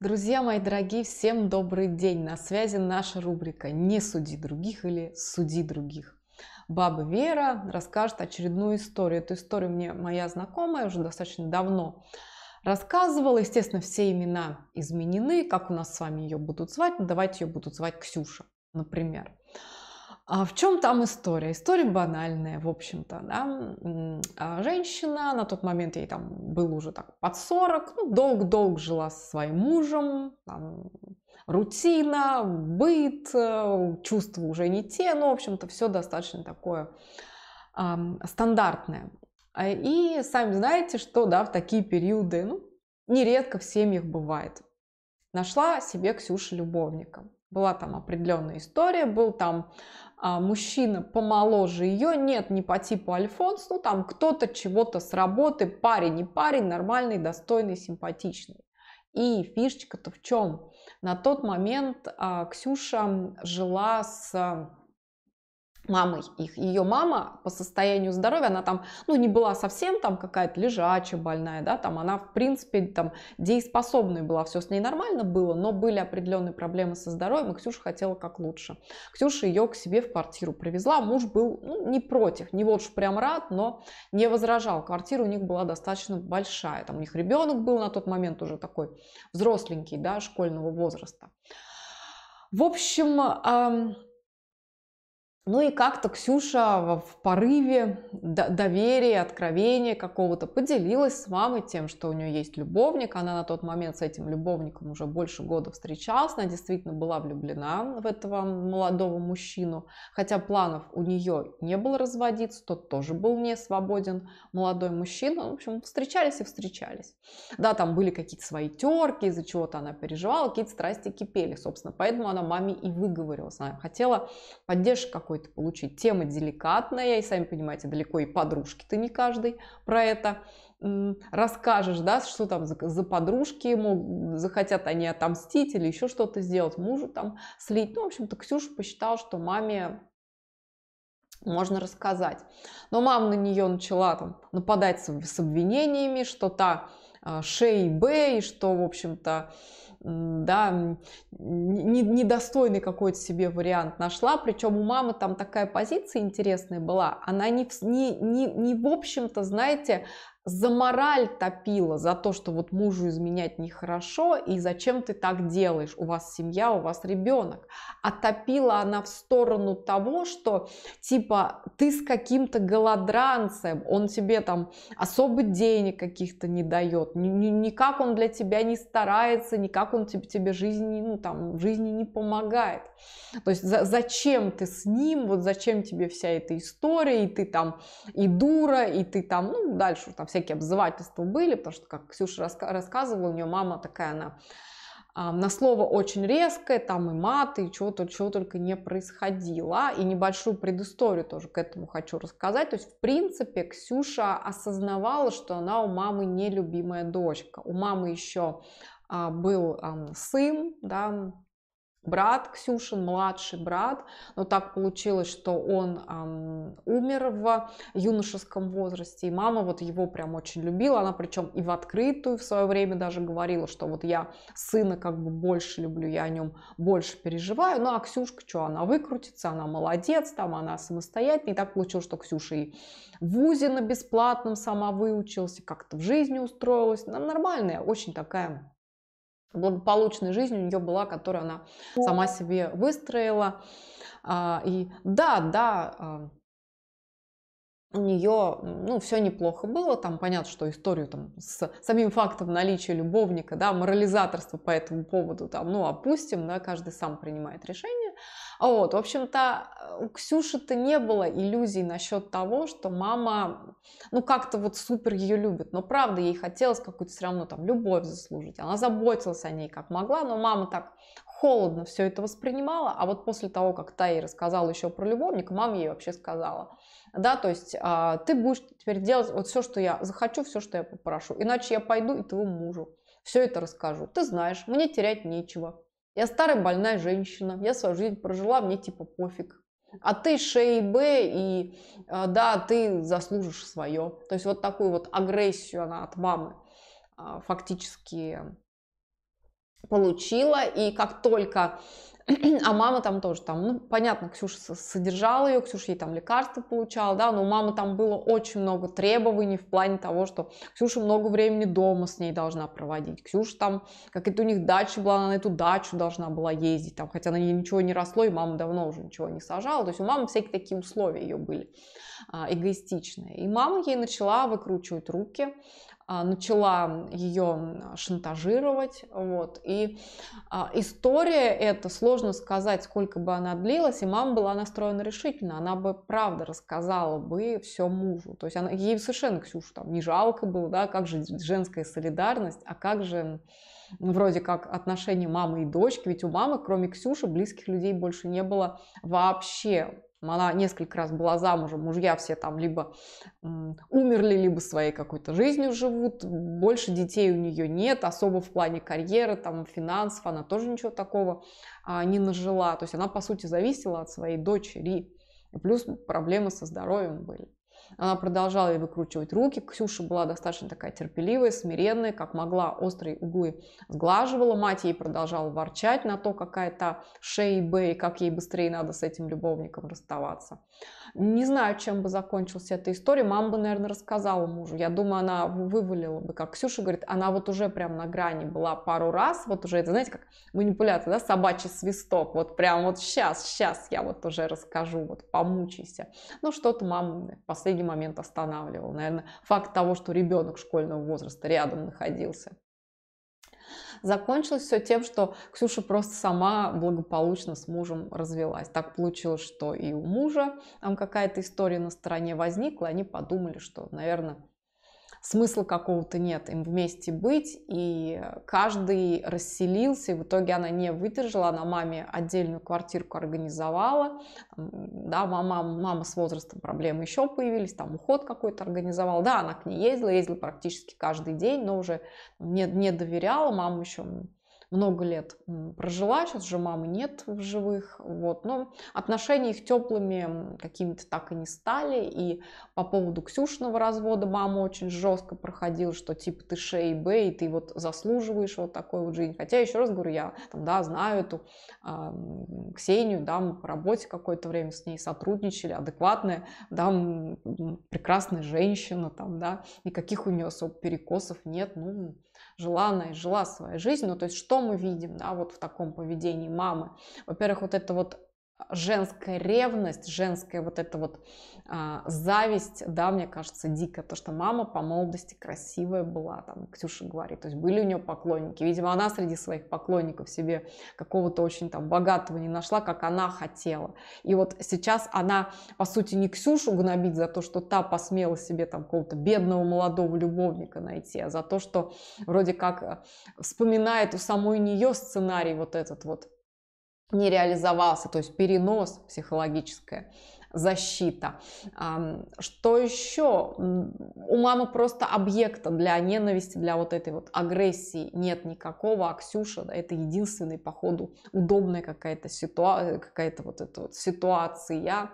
Друзья мои дорогие, всем добрый день! На связи наша рубрика «Не суди других» или «Суди других». Баба Вера расскажет очередную историю. Эту историю мне моя знакомая уже достаточно давно рассказывала. Естественно, все имена изменены, как у нас с вами ее будут звать. Ну, давайте ее будут звать Ксюша, Например. А в чем там история? История банальная, в общем-то. Да? А женщина, на тот момент ей там было уже так под 40, ну, долг-долг жила со своим мужем, там, рутина, быт, э, чувства уже не те, ну, в общем-то, все достаточно такое э, стандартное. А, и сами знаете, что да, в такие периоды ну, нередко в семьях бывает. Нашла себе Ксюша любовника. Была там определенная история, был там а, мужчина помоложе ее, нет, не по типу Альфонс, ну там кто-то чего-то с работы, парень не парень, нормальный, достойный, симпатичный. И фишечка-то в чем? На тот момент а, Ксюша жила с а, мамой их. Ее мама по состоянию здоровья, она там, ну, не была совсем там какая-то лежачая, больная, да, там она, в принципе, там дееспособной была, все с ней нормально было, но были определенные проблемы со здоровьем, и Ксюша хотела как лучше. Ксюша ее к себе в квартиру привезла, муж был ну, не против, не вот уж прям рад, но не возражал. Квартира у них была достаточно большая, там у них ребенок был на тот момент уже такой взросленький, да, школьного возраста. В общем, ну и как-то Ксюша в порыве доверия, откровения какого-то поделилась с мамой тем, что у нее есть любовник. Она на тот момент с этим любовником уже больше года встречалась. Она действительно была влюблена в этого молодого мужчину. Хотя планов у нее не было разводиться, тот тоже был не свободен молодой мужчина. Ну, в общем, встречались и встречались. Да, там были какие-то свои терки, из-за чего-то она переживала, какие-то страсти кипели, собственно. Поэтому она маме и выговорилась. Она хотела поддержки какой какой-то получить. Тема деликатная, и сами понимаете, далеко и подружки ты не каждый про это расскажешь, да, что там за, за подружки, мол, захотят они отомстить или еще что-то сделать, мужу там слить. Ну, в общем-то, Ксюша посчитал, что маме можно рассказать. Но мама на нее начала там нападать с, с обвинениями, что та а, шей Б, и что, в общем-то, да, недостойный какой-то себе вариант нашла. Причем у мамы там такая позиция интересная была. Она не, не, не, не в общем-то, знаете, за мораль топила, за то, что вот мужу изменять нехорошо, и зачем ты так делаешь, у вас семья, у вас ребенок. А топила она в сторону того, что типа ты с каким-то голодранцем, он тебе там особо денег каких-то не дает, никак он для тебя не старается, никак как он тебе, тебе жизни, ну, там, жизни не помогает. То есть за, зачем ты с ним, вот зачем тебе вся эта история, и ты там и дура, и ты там, ну, дальше там всякие обзывательства были, потому что, как Ксюша раска- рассказывала, у нее мама такая, она а, на слово очень резкое, там и маты, и чего, -то, чего только не происходило. И небольшую предысторию тоже к этому хочу рассказать. То есть, в принципе, Ксюша осознавала, что она у мамы нелюбимая дочка. У мамы еще а, был сын, да, брат Ксюшин, младший брат, но так получилось, что он эм, умер в юношеском возрасте, и мама вот его прям очень любила, она причем и в открытую в свое время даже говорила, что вот я сына как бы больше люблю, я о нем больше переживаю, ну а Ксюшка, что, она выкрутится, она молодец, там она самостоятельная, и так получилось, что Ксюша и в ВУЗе на бесплатном сама выучилась, как-то в жизни устроилась, она нормальная, очень такая благополучной жизнь у нее была, которую она сама себе выстроила. А, и да, да, а, у нее, ну, все неплохо было, там понятно, что историю там с самим фактом наличия любовника, да, морализаторство по этому поводу, там, ну, опустим, да, каждый сам принимает решение, вот, в общем-то, э, у Ксюши-то не было иллюзий насчет того, что мама, ну, как-то вот супер ее любит. Но правда, ей хотелось какую-то все равно там любовь заслужить. Она заботилась о ней как могла, но мама так холодно все это воспринимала, а вот после того, как та ей рассказала еще про любовника, мама ей вообще сказала, да, то есть а, ты будешь теперь делать вот все, что я захочу, все, что я попрошу, иначе я пойду и твоему мужу все это расскажу. Ты знаешь, мне терять нечего. Я старая больная женщина, я свою жизнь прожила, мне типа пофиг. А ты шеи Б, и э, да, ты заслужишь свое. То есть вот такую вот агрессию она от мамы а, фактически получила. И как только а мама там тоже там, ну, понятно, Ксюша содержала ее, Ксюша ей там лекарства получала, да, но у мамы там было очень много требований в плане того, что Ксюша много времени дома с ней должна проводить, Ксюша там, как это у них дача была, она на эту дачу должна была ездить, там, хотя на ней ничего не росло, и мама давно уже ничего не сажала, то есть у мамы всякие такие условия ее были а, эгоистичные, и мама ей начала выкручивать руки, а, начала ее шантажировать. Вот. И а, история эта, сложно сказать, сколько бы она длилась, и мама была настроена решительно, она бы правда рассказала бы все мужу. То есть она, ей совершенно, Ксюша там не жалко было, да, как же женская солидарность, а как же ну, вроде как отношения мамы и дочки, ведь у мамы, кроме Ксюши, близких людей больше не было вообще. Она несколько раз была замужем, мужья все там либо умерли, либо своей какой-то жизнью живут, больше детей у нее нет, особо в плане карьеры, там, финансов, она тоже ничего такого а, не нажила. То есть она, по сути, зависела от своей дочери. И плюс проблемы со здоровьем были. Она продолжала ей выкручивать руки. Ксюша была достаточно такая терпеливая, смиренная, как могла, острые углы сглаживала. Мать ей продолжала ворчать на то, какая то шея бэй, как ей быстрее надо с этим любовником расставаться. Не знаю, чем бы закончилась эта история. Мама бы, наверное, рассказала мужу. Я думаю, она вывалила бы, как Ксюша говорит, она вот уже прям на грани была пару раз, вот уже, это, знаете, как манипуляция, да, собачий свисток, вот прям вот сейчас, сейчас я вот уже расскажу, вот помучайся. Ну, что-то мама последний последний момент останавливал. Наверное, факт того, что ребенок школьного возраста рядом находился. Закончилось все тем, что Ксюша просто сама благополучно с мужем развелась. Так получилось, что и у мужа там какая-то история на стороне возникла. Они подумали, что, наверное, смысла какого-то нет им вместе быть, и каждый расселился, и в итоге она не выдержала, она маме отдельную квартирку организовала, да, мама, мама с возрастом проблемы еще появились, там уход какой-то организовал да, она к ней ездила, ездила практически каждый день, но уже не, не доверяла, мама еще много лет прожила, сейчас же мамы нет в живых, вот, но отношения их теплыми какими-то так и не стали, и по поводу Ксюшного развода мама очень жестко проходила, что типа ты шеи Б, ты вот заслуживаешь вот такой вот жизнь, хотя еще раз говорю, я там, да, знаю эту э, Ксению, да, мы по работе какое-то время с ней сотрудничали, адекватная, да, прекрасная женщина, там, да, никаких у нее особо перекосов нет, ну, жила она и жила своей жизнью. Ну, то есть что мы видим, да, вот в таком поведении мамы? Во-первых, вот это вот женская ревность, женская вот эта вот а, зависть, да, мне кажется, дико, то, что мама по молодости красивая была, там, Ксюша говорит, то есть были у нее поклонники, видимо, она среди своих поклонников себе какого-то очень там богатого не нашла, как она хотела, и вот сейчас она, по сути, не Ксюшу гнобит за то, что та посмела себе там какого-то бедного молодого любовника найти, а за то, что вроде как э, вспоминает у самой нее сценарий вот этот вот, не реализовался, то есть перенос психологическое защита. Что еще? У мамы просто объекта для ненависти, для вот этой вот агрессии нет никакого, а Ксюша да, это единственный, походу, удобная какая-то ситуация, какая-то вот эта вот ситуация.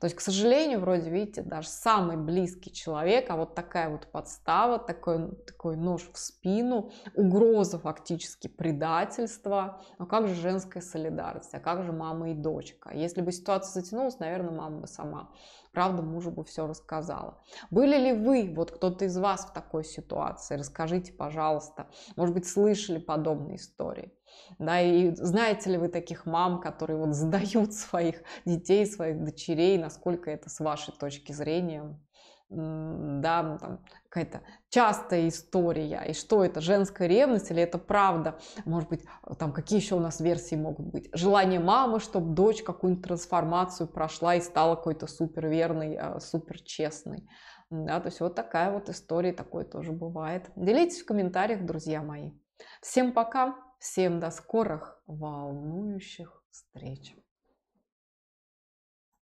То есть, к сожалению, вроде, видите, даже самый близкий человек, а вот такая вот подстава, такой, такой нож в спину, угроза фактически предательства. Но ну, как же женская солидарность, а как же мама и дочка? Если бы ситуация затянулась, наверное, мама бы сама. Правда, мужу бы все рассказала. Были ли вы, вот кто-то из вас в такой ситуации? Расскажите, пожалуйста. Может быть, слышали подобные истории? Да, и знаете ли вы таких мам, которые вот сдают своих детей, своих дочерей, насколько это с вашей точки зрения да, ну, там, какая-то частая история, и что это, женская ревность или это правда, может быть, там какие еще у нас версии могут быть, желание мамы, чтобы дочь какую-нибудь трансформацию прошла и стала какой-то супер супер а, суперчестной. Да, то есть вот такая вот история, такое тоже бывает. Делитесь в комментариях, друзья мои. Всем пока, всем до скорых волнующих встреч.